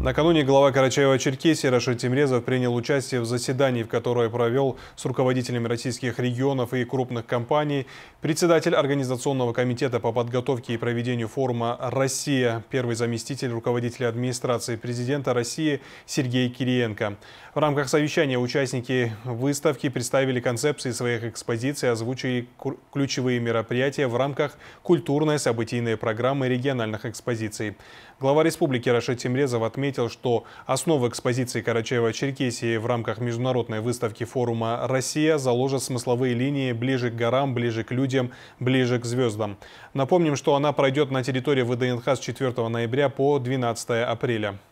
Накануне глава Карачаева-Черкесии Рашид Тимрезов принял участие в заседании, в которое провел с руководителями российских регионов и крупных компаний председатель Организационного комитета по подготовке и проведению форума «Россия», первый заместитель руководителя администрации президента России Сергей Кириенко. В рамках совещания участники выставки представили концепции своих экспозиций, озвучили ключевые мероприятия в рамках культурной событийной программы региональных экспозиций. Глава республики Рашид Тимрезов отметил, отметил, что основы экспозиции Карачаева-Черкесии в рамках международной выставки форума «Россия» заложат смысловые линии ближе к горам, ближе к людям, ближе к звездам. Напомним, что она пройдет на территории ВДНХ с 4 ноября по 12 апреля.